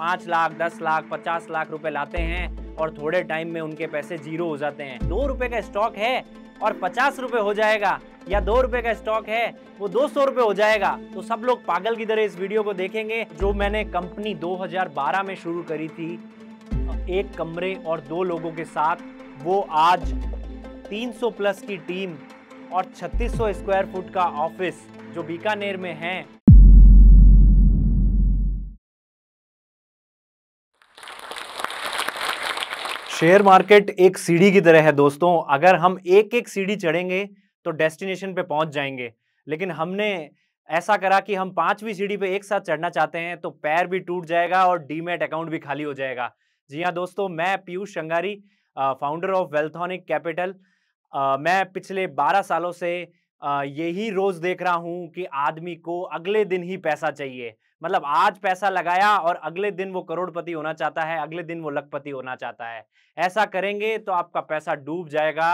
पाँच लाख दस लाख पचास लाख रुपए लाते हैं और थोड़े टाइम में उनके पैसे जीरो हो जाते हैं दो रुपए का स्टॉक है और पचास रुपए हो जाएगा या दो रुपए का स्टॉक है वो दो सौ रुपए हो जाएगा तो सब लोग पागल की तरह इस वीडियो को देखेंगे जो मैंने कंपनी 2012 में शुरू करी थी एक कमरे और दो लोगों के साथ वो आज 300 प्लस की टीम और 3600 स्क्वायर फुट का ऑफिस जो बीकानेर में है शेयर मार्केट एक सीढ़ी की तरह है दोस्तों अगर हम एक एक सीढ़ी चढ़ेंगे तो डेस्टिनेशन पे पहुंच जाएंगे लेकिन हमने ऐसा करा कि हम पांचवी सीढ़ी पे एक साथ चढ़ना चाहते हैं तो पैर भी टूट जाएगा और डीमेट अकाउंट भी खाली हो जाएगा जी हाँ दोस्तों मैं Piyush Shangari founder of Wealthonic capital मैं पिछले बारह सालों से यही रोज़ देख रहा हूँ कि आदमी को अगले दिन ही पैसा चाहिए मतलब आज पैसा लगाया और अगले दिन वो करोड़पति होना चाहता है अगले दिन वो लखपति होना चाहता है ऐसा करेंगे तो आपका पैसा डूब जाएगा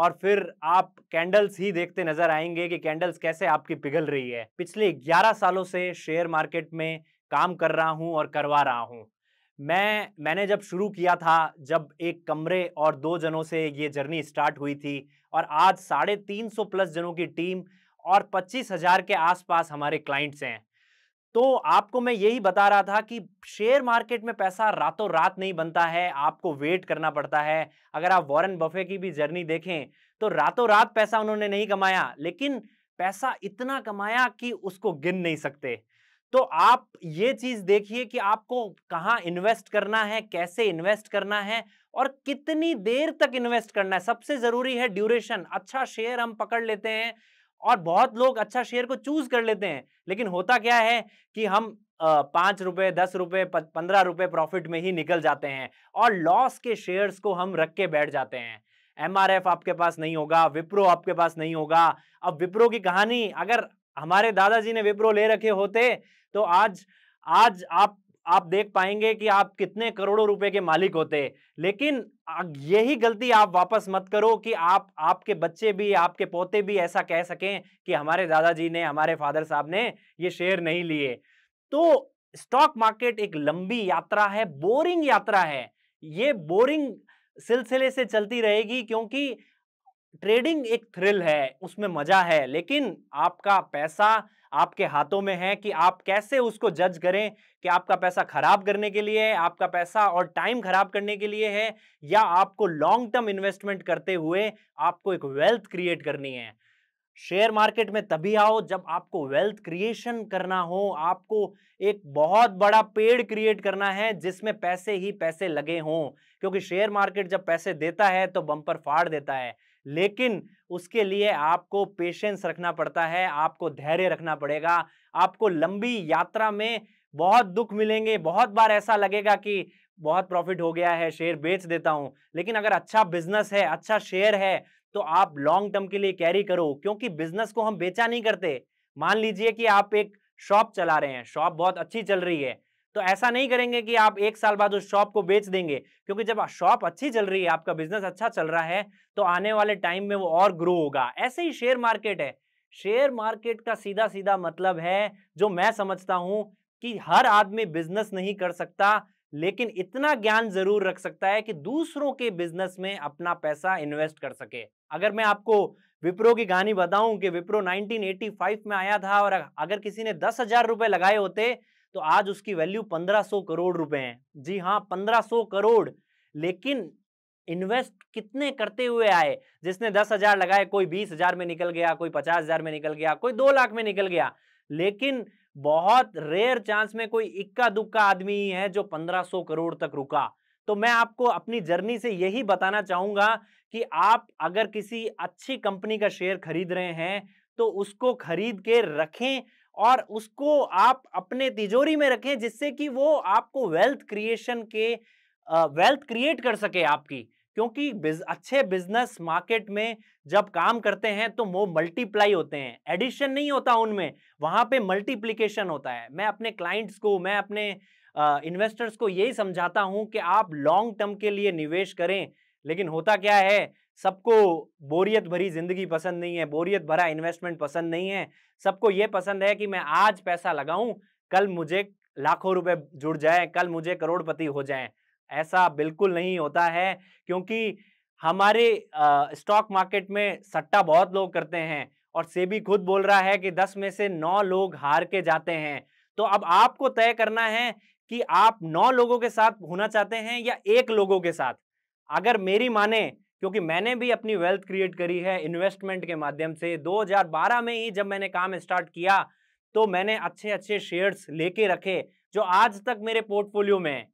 और फिर आप कैंडल्स ही देखते नजर आएंगे कि कैंडल्स कैसे आपकी पिघल रही है पिछले 11 सालों से शेयर मार्केट में काम कर रहा हूं और करवा रहा हूं मैं मैंने जब शुरू किया था जब एक कमरे और दो जनों से ये जर्नी स्टार्ट हुई थी और आज साढ़े तीन सौ प्लस जनों की टीम और पच्चीस हजार के आसपास हमारे क्लाइंट्स हैं तो आपको मैं यही बता रहा था कि शेयर मार्केट में पैसा रातों रात नहीं बनता है आपको वेट करना पड़ता है अगर आप वॉरेन बफे की भी जर्नी देखें तो रातों रात पैसा उन्होंने नहीं कमाया लेकिन पैसा इतना कमाया कि उसको गिन नहीं सकते तो आप ये चीज देखिए कि आपको कहाँ इन्वेस्ट करना है कैसे इन्वेस्ट करना है और कितनी देर तक इन्वेस्ट करना है सबसे जरूरी है ड्यूरेशन अच्छा शेयर हम पकड़ लेते हैं और बहुत लोग अच्छा शेयर को चूज कर लेते हैं लेकिन होता क्या है कि हम पाँच रुपये दस रुपये पंद्रह रुपये प्रॉफिट में ही निकल जाते हैं और लॉस के शेयर्स को हम रख के बैठ जाते हैं एम आपके पास नहीं होगा विप्रो आपके पास नहीं होगा अब विप्रो की कहानी अगर हमारे दादाजी ने विप्रो ले रखे होते तो आज आज आप आप देख पाएंगे कि आप कितने करोड़ों रुपए के मालिक होते लेकिन यही गलती आप वापस मत करो कि आप आपके बच्चे भी आपके पोते भी ऐसा कह सकें कि हमारे दादाजी ने हमारे फादर साहब ने ये शेयर नहीं लिए तो स्टॉक मार्केट एक लंबी यात्रा है बोरिंग यात्रा है ये बोरिंग सिलसिले से चलती रहेगी क्योंकि ट्रेडिंग एक थ्रिल है उसमें मजा है लेकिन आपका पैसा आपके हाथों में है कि आप कैसे उसको जज करें कि आपका पैसा खराब करने के लिए है आपका पैसा और टाइम खराब करने के लिए है या आपको लॉन्ग टर्म इन्वेस्टमेंट करते हुए आपको एक वेल्थ क्रिएट करनी है शेयर मार्केट में तभी आओ जब आपको वेल्थ क्रिएशन करना हो आपको एक बहुत बड़ा पेड़ क्रिएट करना है जिसमें पैसे ही पैसे लगे हों क्योंकि शेयर मार्केट जब पैसे देता है तो बम्पर फाड़ देता है लेकिन उसके लिए आपको पेशेंस रखना पड़ता है आपको धैर्य रखना पड़ेगा आपको लंबी यात्रा में बहुत दुख मिलेंगे बहुत बार ऐसा लगेगा कि बहुत प्रॉफिट हो गया है शेयर बेच देता हूं लेकिन अगर अच्छा बिजनेस है अच्छा शेयर है तो आप लॉन्ग टर्म के लिए कैरी करो क्योंकि बिजनेस को हम बेचा नहीं करते मान लीजिए कि आप एक शॉप चला रहे हैं शॉप बहुत अच्छी चल रही है तो ऐसा नहीं करेंगे कि आप एक साल बाद उस शॉप को बेच देंगे क्योंकि जब शॉप अच्छी चल रही है आपका बिजनेस अच्छा चल रहा है तो आने वाले टाइम में वो और ग्रो होगा ऐसे ही शेयर मार्केट है शेयर मार्केट का सीधा सीधा मतलब है जो मैं समझता हूं कि हर आदमी बिजनेस नहीं कर सकता लेकिन इतना ज्ञान जरूर रख सकता है कि दूसरों के बिजनेस में अपना पैसा इन्वेस्ट कर सके अगर मैं आपको विप्रो की कहानी बताऊं कि विप्रो 1985 में आया था और अगर किसी ने दस हजार रुपए लगाए होते तो आज उसकी वैल्यू 1500 करोड़ रुपए है जी हाँ 1500 करोड़ लेकिन इन्वेस्ट कितने करते हुए आए जिसने दस हजार लगाए कोई बीस हजार में निकल गया कोई पचास हजार में निकल गया कोई दो लाख में निकल गया लेकिन बहुत रेयर चांस में कोई इक्का दुक्का आदमी ही है जो 1500 करोड़ तक रुका तो मैं आपको अपनी जर्नी से यही बताना चाहूंगा कि आप अगर किसी अच्छी कंपनी का शेयर खरीद रहे हैं तो उसको खरीद के रखें और उसको आप अपने तिजोरी में रखें जिससे कि वो आपको वेल्थ क्रिएशन के वेल्थ क्रिएट कर सके आपकी क्योंकि बिज, अच्छे बिजनेस मार्केट में जब काम करते हैं तो वो मल्टीप्लाई होते हैं एडिशन नहीं होता उनमें वहां पे मल्टीप्लीकेशन होता है मैं अपने क्लाइंट्स को मैं अपने इन्वेस्टर्स को यही समझाता हूं कि आप लॉन्ग टर्म के लिए निवेश करें लेकिन होता क्या है सबको बोरियत भरी जिंदगी पसंद नहीं है बोरियत भरा इन्वेस्टमेंट पसंद नहीं है सबको ये पसंद है कि मैं आज पैसा लगाऊं कल मुझे लाखों रुपए जुड़ जाए कल मुझे करोड़पति हो जाए ऐसा बिल्कुल नहीं होता है क्योंकि हमारे स्टॉक मार्केट में सट्टा बहुत लोग करते हैं और सेबी खुद बोल रहा है कि 10 में से 9 लोग हार के जाते हैं तो अब आपको तय करना है कि आप 9 लोगों के साथ होना चाहते हैं या एक लोगों के साथ अगर मेरी माने क्योंकि मैंने भी अपनी वेल्थ क्रिएट करी है इन्वेस्टमेंट के माध्यम से 2012 में ही जब मैंने काम स्टार्ट किया तो मैंने अच्छे अच्छे शेयर्स लेके रखे जो आज तक मेरे पोर्टफोलियो में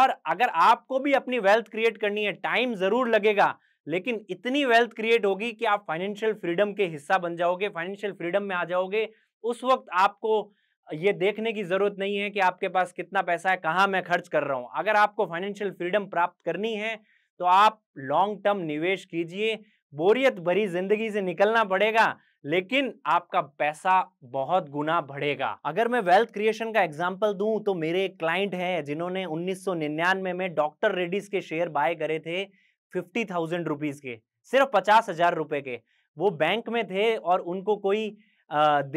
और अगर आपको भी अपनी वेल्थ क्रिएट करनी है टाइम जरूर लगेगा लेकिन इतनी वेल्थ क्रिएट होगी कि आप फाइनेंशियल फ्रीडम के हिस्सा बन जाओगे फाइनेंशियल फ्रीडम में आ जाओगे उस वक्त आपको ये देखने की ज़रूरत नहीं है कि आपके पास कितना पैसा है कहाँ मैं खर्च कर रहा हूँ अगर आपको फाइनेंशियल फ्रीडम प्राप्त करनी है तो आप लॉन्ग टर्म निवेश कीजिए बोरियत भरी जिंदगी से निकलना पड़ेगा लेकिन आपका पैसा बहुत गुना बढ़ेगा अगर मैं वेल्थ क्रिएशन का एग्जांपल दूं तो मेरे एक क्लाइंट हैं जिन्होंने 1999 में डॉक्टर रेडीज़ के शेयर बाय करे थे फिफ्टी थाउजेंड रुपीज के सिर्फ पचास हजार रुपए के वो बैंक में थे और उनको कोई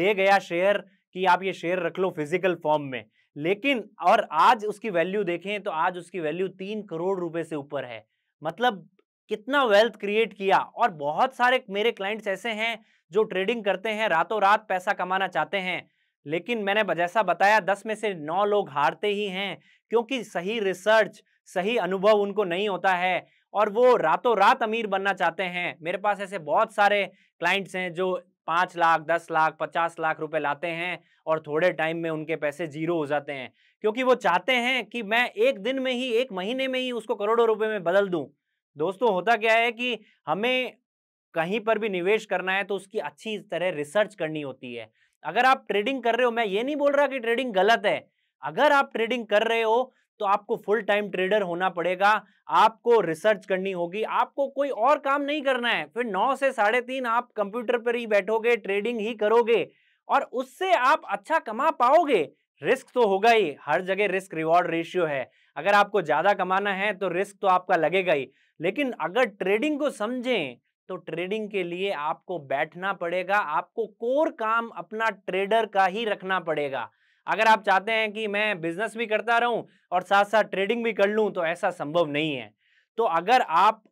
दे गया शेयर कि आप ये शेयर रख लो फिजिकल फॉर्म में लेकिन और आज उसकी वैल्यू देखें तो आज उसकी वैल्यू तीन करोड़ रुपए से ऊपर है मतलब कितना वेल्थ क्रिएट किया और बहुत सारे मेरे क्लाइंट्स ऐसे हैं जो ट्रेडिंग करते हैं रातों रात पैसा कमाना चाहते हैं लेकिन मैंने जैसा बताया दस में से नौ लोग हारते ही हैं क्योंकि सही रिसर्च सही अनुभव उनको नहीं होता है और वो रातों रात अमीर बनना चाहते हैं मेरे पास ऐसे बहुत सारे क्लाइंट्स हैं जो पाँच लाख दस लाख पचास लाख रुपए लाते हैं और थोड़े टाइम में उनके पैसे जीरो हो जाते हैं क्योंकि वो चाहते हैं कि मैं एक दिन में ही एक महीने में ही उसको करोड़ों रुपए में बदल दूं दोस्तों होता क्या है कि हमें कहीं पर भी निवेश करना है तो उसकी अच्छी तरह रिसर्च करनी होती है अगर आप ट्रेडिंग कर रहे हो मैं ये नहीं बोल रहा कि ट्रेडिंग गलत है अगर आप ट्रेडिंग कर रहे हो तो आपको फुल टाइम ट्रेडर होना पड़ेगा आपको रिसर्च करनी होगी आपको कोई और काम नहीं करना है फिर नौ से साढ़े तीन आप कंप्यूटर पर ही बैठोगे ट्रेडिंग ही करोगे और उससे आप अच्छा कमा पाओगे रिस्क तो होगा ही हर जगह रिस्क रिवॉर्ड रेशियो है अगर आपको ज़्यादा कमाना है तो रिस्क तो आपका लगेगा ही लेकिन अगर ट्रेडिंग को समझें तो ट्रेडिंग के लिए आपको बैठना पड़ेगा आपको कोर काम अपना ट्रेडर का ही रखना पड़ेगा अगर आप चाहते हैं कि मैं बिजनेस भी करता रहूं और साथ साथ ट्रेडिंग भी कर लूं तो ऐसा संभव नहीं है तो अगर आप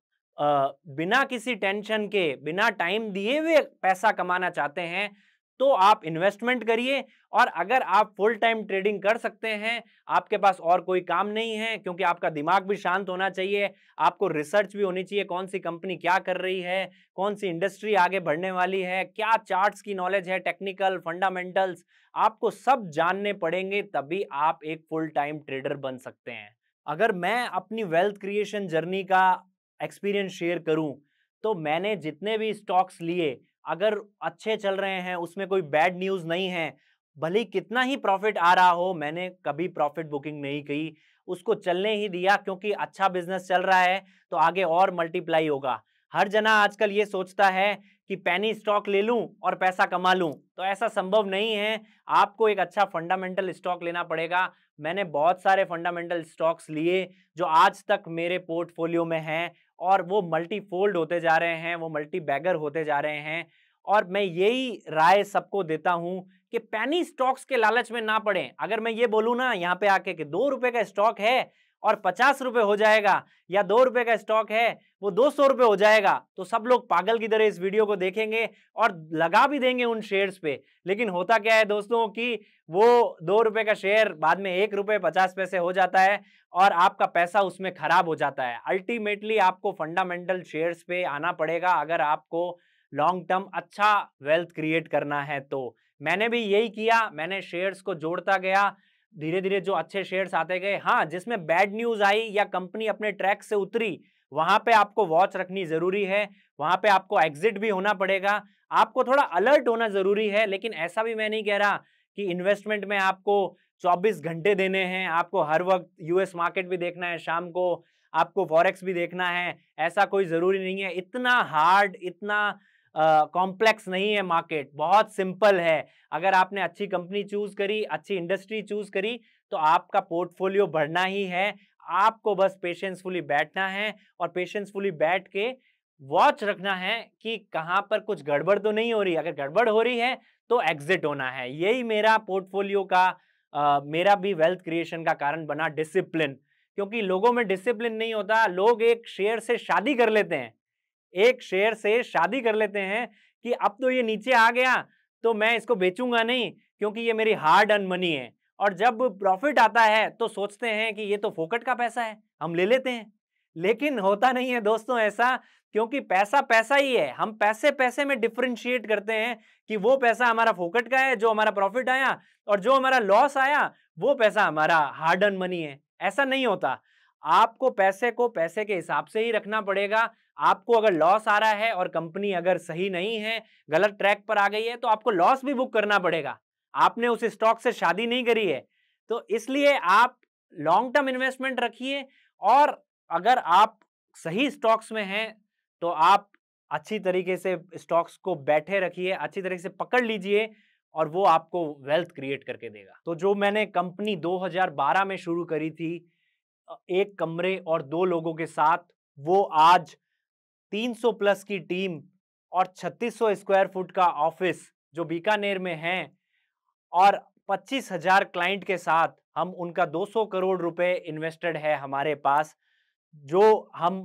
आ, बिना किसी टेंशन के बिना टाइम दिए हुए पैसा कमाना चाहते हैं तो आप इन्वेस्टमेंट करिए और अगर आप फुल टाइम ट्रेडिंग कर सकते हैं आपके पास और कोई काम नहीं है क्योंकि आपका दिमाग भी शांत होना चाहिए आपको रिसर्च भी होनी चाहिए कौन सी कंपनी क्या कर रही है कौन सी इंडस्ट्री आगे बढ़ने वाली है क्या चार्ट्स की नॉलेज है टेक्निकल फंडामेंटल्स आपको सब जानने पड़ेंगे तभी आप एक फुल टाइम ट्रेडर बन सकते हैं अगर मैं अपनी वेल्थ क्रिएशन जर्नी का एक्सपीरियंस शेयर करूँ तो मैंने जितने भी स्टॉक्स लिए अगर अच्छे चल रहे हैं उसमें कोई बैड न्यूज़ नहीं है भले कितना ही प्रॉफिट आ रहा हो मैंने कभी प्रॉफिट बुकिंग नहीं की उसको चलने ही दिया क्योंकि अच्छा बिजनेस चल रहा है तो आगे और मल्टीप्लाई होगा हर जना आजकल ये सोचता है कि पैनी स्टॉक ले लूं और पैसा कमा लूं तो ऐसा संभव नहीं है आपको एक अच्छा फंडामेंटल स्टॉक लेना पड़ेगा मैंने बहुत सारे फंडामेंटल स्टॉक्स लिए जो आज तक मेरे पोर्टफोलियो में हैं और वो मल्टीफोल्ड होते जा रहे हैं वो मल्टी बैगर होते जा रहे हैं और मैं यही राय सबको देता हूँ कि पैनी स्टॉक्स के लालच में ना पड़े अगर मैं ये बोलूँ ना यहाँ पे आके कि दो रुपये का स्टॉक है और पचास रुपये हो जाएगा या दो रुपये का स्टॉक है वो दो सौ रुपये हो जाएगा तो सब लोग पागल की तरह इस वीडियो को देखेंगे और लगा भी देंगे उन शेयर्स पे लेकिन होता क्या है दोस्तों कि वो दो रुपये का शेयर बाद में एक रुपये पचास पैसे हो जाता है और आपका पैसा उसमें खराब हो जाता है अल्टीमेटली आपको फंडामेंटल शेयर्स पे आना पड़ेगा अगर आपको लॉन्ग टर्म अच्छा वेल्थ क्रिएट करना है तो मैंने भी यही किया मैंने शेयर्स को जोड़ता गया धीरे धीरे जो अच्छे शेयर्स आते गए हाँ जिसमें बैड न्यूज आई या कंपनी अपने ट्रैक से उतरी वहां पे आपको वॉच रखनी जरूरी है वहां पे आपको एग्जिट भी होना पड़ेगा आपको थोड़ा अलर्ट होना जरूरी है लेकिन ऐसा भी मैं नहीं कह रहा कि इन्वेस्टमेंट में आपको 24 घंटे देने हैं आपको हर वक्त यूएस मार्केट भी देखना है शाम को आपको फॉरेक्स भी देखना है ऐसा कोई ज़रूरी नहीं है इतना हार्ड इतना कॉम्प्लेक्स uh, नहीं है मार्केट बहुत सिंपल है अगर आपने अच्छी कंपनी चूज़ करी अच्छी इंडस्ट्री चूज़ करी तो आपका पोर्टफोलियो बढ़ना ही है आपको बस पेशेंसफुली बैठना है और पेशेंसफुली बैठ के वॉच रखना है कि कहाँ पर कुछ गड़बड़ तो नहीं हो रही अगर गड़बड़ हो रही है तो एग्जिट होना है यही मेरा पोर्टफोलियो का आ, मेरा भी वेल्थ क्रिएशन का कारण बना डिसिप्लिन क्योंकि लोगों में डिसिप्लिन नहीं होता लोग एक शेयर से शादी कर लेते हैं एक शेयर से शादी कर लेते हैं कि अब तो ये नीचे आ गया तो मैं इसको बेचूंगा नहीं क्योंकि ये मेरी हार्ड अर्न मनी है और जब प्रॉफिट आता है तो सोचते हैं कि ये तो फोकट का पैसा है हम ले लेते हैं लेकिन होता नहीं है दोस्तों ऐसा क्योंकि पैसा पैसा ही है हम पैसे पैसे में डिफ्रेंशिएट करते हैं कि वो पैसा हमारा फोकट का है जो हमारा प्रॉफिट आया और जो हमारा लॉस आया वो पैसा हमारा हार्ड अर्न मनी है ऐसा नहीं होता आपको पैसे को पैसे के हिसाब से ही रखना पड़ेगा आपको अगर लॉस आ रहा है और कंपनी अगर सही नहीं है गलत ट्रैक पर आ गई है तो आपको लॉस भी बुक करना पड़ेगा आपने उस स्टॉक से शादी नहीं करी है तो इसलिए आप लॉन्ग टर्म इन्वेस्टमेंट रखिए और अगर आप सही स्टॉक्स में हैं तो आप अच्छी तरीके से स्टॉक्स को बैठे रखिए अच्छी तरीके से पकड़ लीजिए और वो आपको वेल्थ क्रिएट करके देगा तो जो मैंने कंपनी 2012 में शुरू करी थी एक कमरे और दो लोगों के साथ वो आज 300 प्लस की टीम और 3600 स्क्वायर फुट का ऑफिस जो बीकानेर में है और पच्चीस हजार क्लाइंट के साथ हम उनका 200 करोड़ रुपए इन्वेस्टेड है हमारे पास जो हम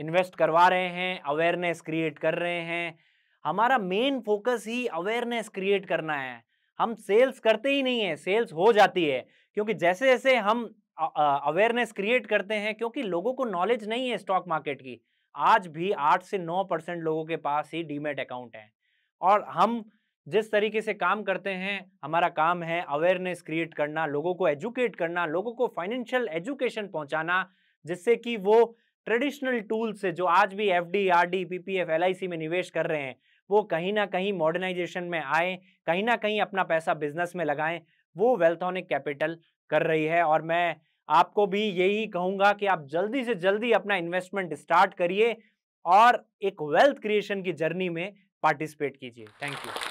इन्वेस्ट करवा रहे हैं अवेयरनेस क्रिएट कर रहे हैं हमारा मेन फोकस ही अवेयरनेस क्रिएट करना है हम सेल्स करते ही नहीं है सेल्स हो जाती है क्योंकि जैसे जैसे हम अवेयरनेस क्रिएट करते हैं क्योंकि लोगों को नॉलेज नहीं है स्टॉक मार्केट की आज भी आठ से नौ परसेंट लोगों के पास ही डीमेट अकाउंट है और हम जिस तरीके से काम करते हैं हमारा काम है अवेयरनेस क्रिएट करना लोगों को एजुकेट करना लोगों को फाइनेंशियल एजुकेशन पहुंचाना जिससे कि वो ट्रेडिशनल टूल से जो आज भी F D R D P P F L I C में निवेश कर रहे हैं वो कहीं ना कहीं मॉडर्नाइजेशन में आए कहीं ना कहीं अपना पैसा बिजनेस में लगाएं वो वेल्थोनिक कैपिटल कर रही है और मैं आपको भी यही कहूंगा कि आप जल्दी से जल्दी अपना इन्वेस्टमेंट स्टार्ट करिए और एक वेल्थ क्रिएशन की जर्नी में पार्टिसिपेट कीजिए थैंक यू